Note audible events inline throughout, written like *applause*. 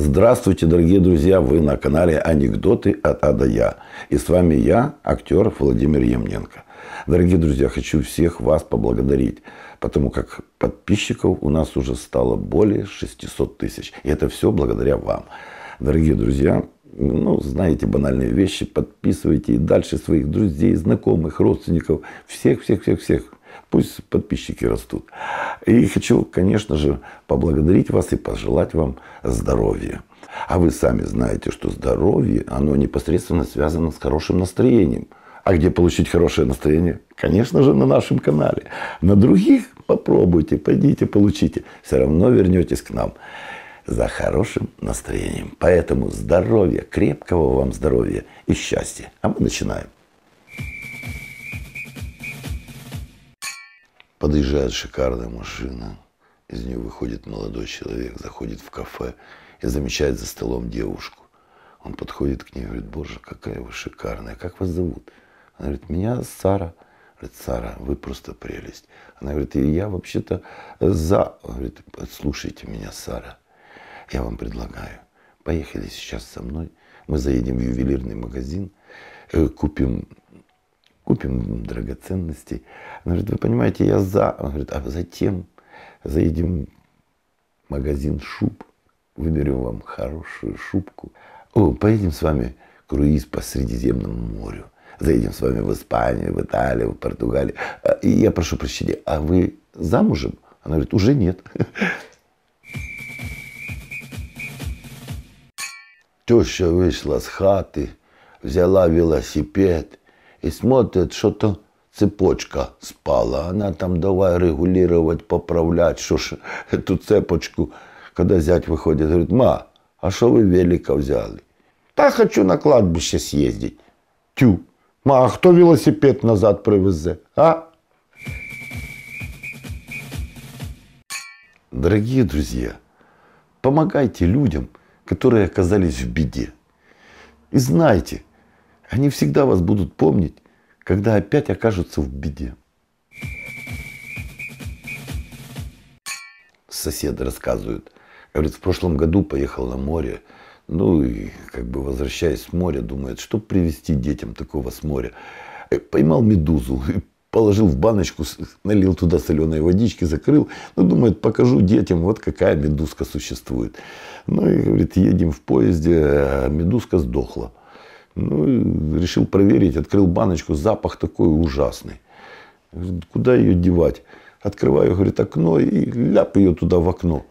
Здравствуйте, дорогие друзья! Вы на канале «Анекдоты от А до Я». И с вами я, актер Владимир Емненко. Дорогие друзья, хочу всех вас поблагодарить, потому как подписчиков у нас уже стало более 600 тысяч. И это все благодаря вам. Дорогие друзья, ну, знаете банальные вещи, подписывайте и дальше своих друзей, знакомых, родственников, всех-всех-всех-всех. Пусть подписчики растут. И хочу, конечно же, поблагодарить вас и пожелать вам здоровья. А вы сами знаете, что здоровье, оно непосредственно связано с хорошим настроением. А где получить хорошее настроение? Конечно же, на нашем канале. На других попробуйте, пойдите, получите. Все равно вернетесь к нам за хорошим настроением. Поэтому здоровья, крепкого вам здоровья и счастья. А мы начинаем. Подъезжает шикарная машина. Из нее выходит молодой человек, заходит в кафе и замечает за столом девушку. Он подходит к ней и говорит, боже, какая вы шикарная, как вас зовут? Она говорит, меня Сара. Говорит, Сара, вы просто прелесть. Она говорит, я вообще-то за... Он говорит, слушайте меня, Сара, я вам предлагаю. Поехали сейчас со мной, мы заедем в ювелирный магазин, э, купим купим драгоценностей. Она говорит, вы понимаете, я за. Он говорит, а затем заедем в магазин шуб, выберем вам хорошую шубку. О, поедем с вами круиз по Средиземному морю. Заедем с вами в Испанию, в Италию, в Португалию. А, и я прошу прощения, а вы замужем? Она говорит, уже нет. *laughs* Теща вышла с хаты, взяла велосипед и смотрит, что-то цепочка спала. Она там давай регулировать, поправлять, что ж эту цепочку. Когда зять выходит, говорит, ма, а что вы велика взяли? Та хочу на кладбище съездить. Тю, ма, а кто велосипед назад привезе, а? Дорогие друзья, помогайте людям, которые оказались в беде. И знайте, они всегда вас будут помнить, когда опять окажутся в беде. Соседы рассказывают, Говорит, в прошлом году поехал на море. Ну и как бы возвращаясь с моря, думает, что привезти детям такого с моря. Э, поймал медузу, положил в баночку, налил туда соленой водички, закрыл. Ну, думает, покажу детям, вот какая медузка существует. Ну и говорит, едем в поезде, а медузка сдохла. Ну, решил проверить, открыл баночку, запах такой ужасный. Куда ее девать? Открываю, говорит, окно и ляп ее туда в окно.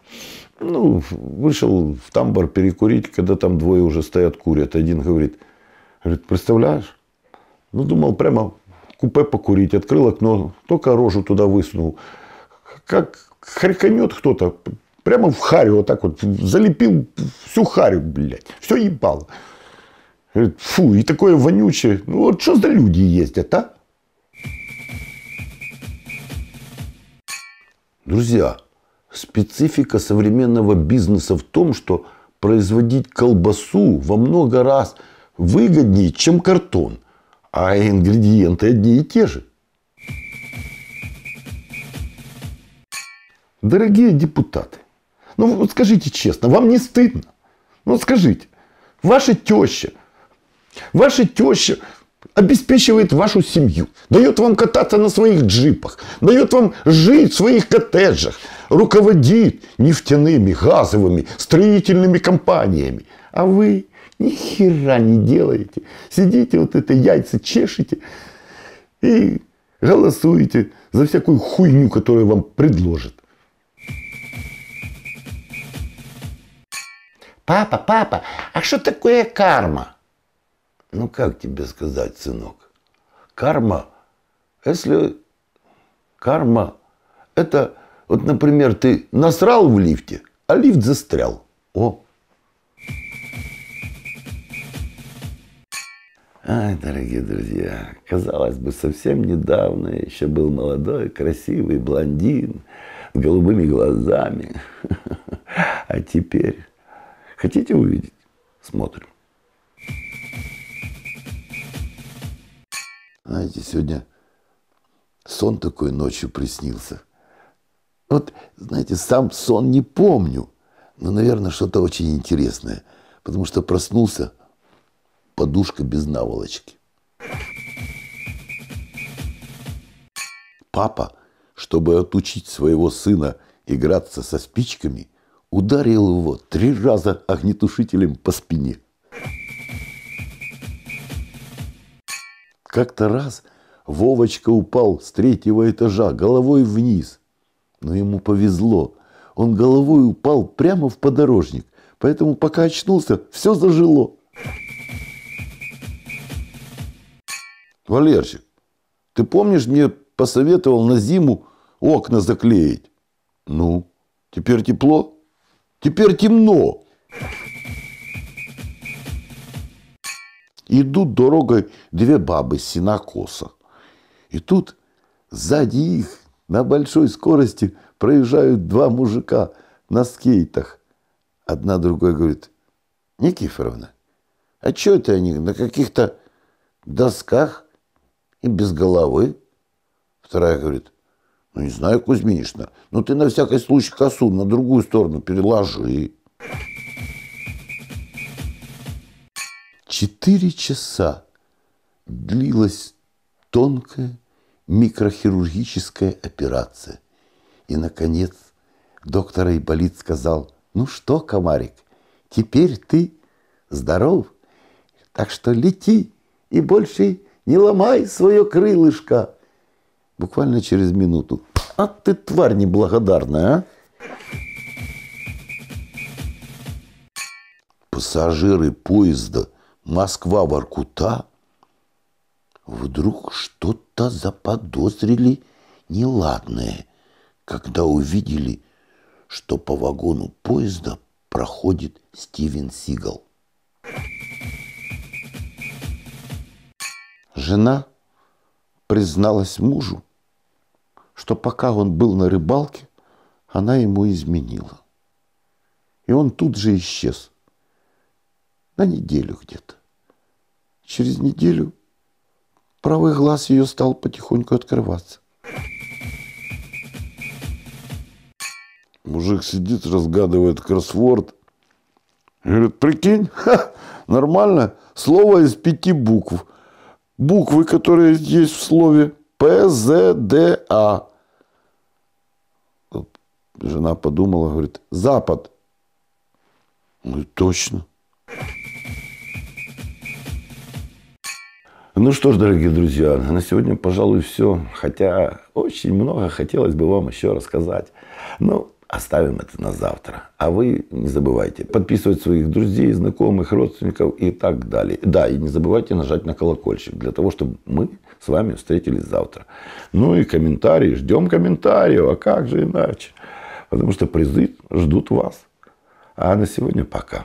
Ну, вышел в тамбор перекурить, когда там двое уже стоят, курят. Один говорит, говорит, представляешь? Ну, думал, прямо купе покурить. Открыл окно, только рожу туда высунул. Как харьканет кто-то, прямо в харю вот так вот, залепил всю харю, блядь. Все ебало. Говорит, фу, и такое вонючее. Ну вот что за люди ездят, а? Друзья, специфика современного бизнеса в том, что производить колбасу во много раз выгоднее, чем картон. А ингредиенты одни и те же. Дорогие депутаты, ну скажите честно, вам не стыдно? Ну скажите, ваша теща Ваша теща обеспечивает вашу семью, дает вам кататься на своих джипах, дает вам жить в своих коттеджах, руководит нефтяными, газовыми, строительными компаниями. А вы ни хера не делаете. Сидите вот это яйца чешете и голосуете за всякую хуйню, которую вам предложат. Папа, папа, а что такое карма? ну как тебе сказать, сынок, карма, если карма, это вот, например, ты насрал в лифте, а лифт застрял. О! Ай, дорогие друзья, казалось бы, совсем недавно еще был молодой, красивый блондин с голубыми глазами. *laughs* А теперь хотите увидеть? Смотрим. Знаете, сегодня сон такой ночью приснился. Вот, знаете, сам сон не помню, но, наверное, что-то очень интересное, потому что проснулся подушка без наволочки. Папа, чтобы отучить своего сына играться со спичками, ударил его три раза огнетушителем по спине – Как-то раз Вовочка упал с третьего этажа головой вниз. Но ему повезло. Он головой упал прямо в подорожник. Поэтому пока очнулся, все зажило. Валерчик, ты помнишь, мне посоветовал на зиму окна заклеить? Ну, теперь тепло, теперь темно. Идут дорогой две бабы с синокоса. И тут сзади их на большой скорости проезжают два мужика на скейтах. Одна другая говорит, Никифоровна, а что это они на каких-то досках и без головы? Вторая говорит, ну не знаю, Кузьминишна, но ну, ты на всякий случай косу на другую сторону переложи. Четыре часа длилась тонкая микрохирургическая операция. И, наконец, доктор Айболит сказал, «Ну что, комарик, теперь ты здоров, так что лети и больше не ломай свое крылышко». Буквально через минуту. «А ты тварь неблагодарная, а!» Пассажиры поезда – Москва-Воркута, вдруг что-то заподозрили неладное, когда увидели, что по вагону поезда проходит Стивен Сигал. Жена призналась мужу, что пока он был на рыбалке, она ему изменила. И он тут же исчез. На неделю где-то. Через неделю правый глаз ее стал потихоньку открываться. Мужик сидит, разгадывает кроссворд. Говорит, прикинь, ха, нормально, слово из пяти букв. Буквы, которые есть в слове П, З, Д, А. Жена подумала, говорит, Запад. ну точно. Ну что ж, дорогие друзья, на сегодня, пожалуй, все. Хотя очень много хотелось бы вам еще рассказать. Ну, оставим это на завтра. А вы не забывайте подписывать своих друзей, знакомых, родственников и так далее. Да, и не забывайте нажать на колокольчик, для того, чтобы мы с вами встретились завтра. Ну и комментарии. Ждем комментариев. А как же иначе? Потому что призы ждут вас. А на сегодня пока.